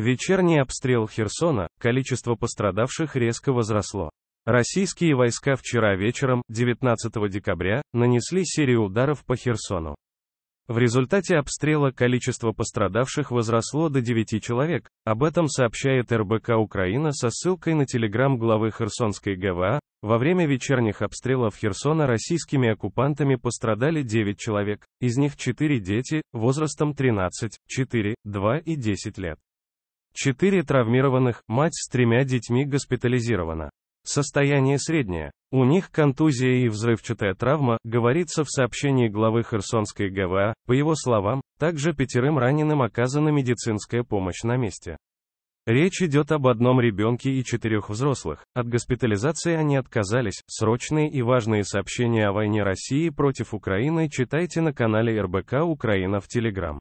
Вечерний обстрел Херсона, количество пострадавших резко возросло. Российские войска вчера вечером, 19 декабря, нанесли серию ударов по Херсону. В результате обстрела количество пострадавших возросло до 9 человек, об этом сообщает РБК Украина со ссылкой на телеграмм главы Херсонской ГВА. Во время вечерних обстрелов Херсона российскими оккупантами пострадали 9 человек, из них 4 дети, возрастом 13, 4, 2 и 10 лет. Четыре травмированных, мать с тремя детьми госпитализирована. Состояние среднее. У них контузия и взрывчатая травма, говорится в сообщении главы Херсонской ГВА, по его словам, также пятерым раненым оказана медицинская помощь на месте. Речь идет об одном ребенке и четырех взрослых. От госпитализации они отказались. Срочные и важные сообщения о войне России против Украины читайте на канале РБК Украина в Телеграм.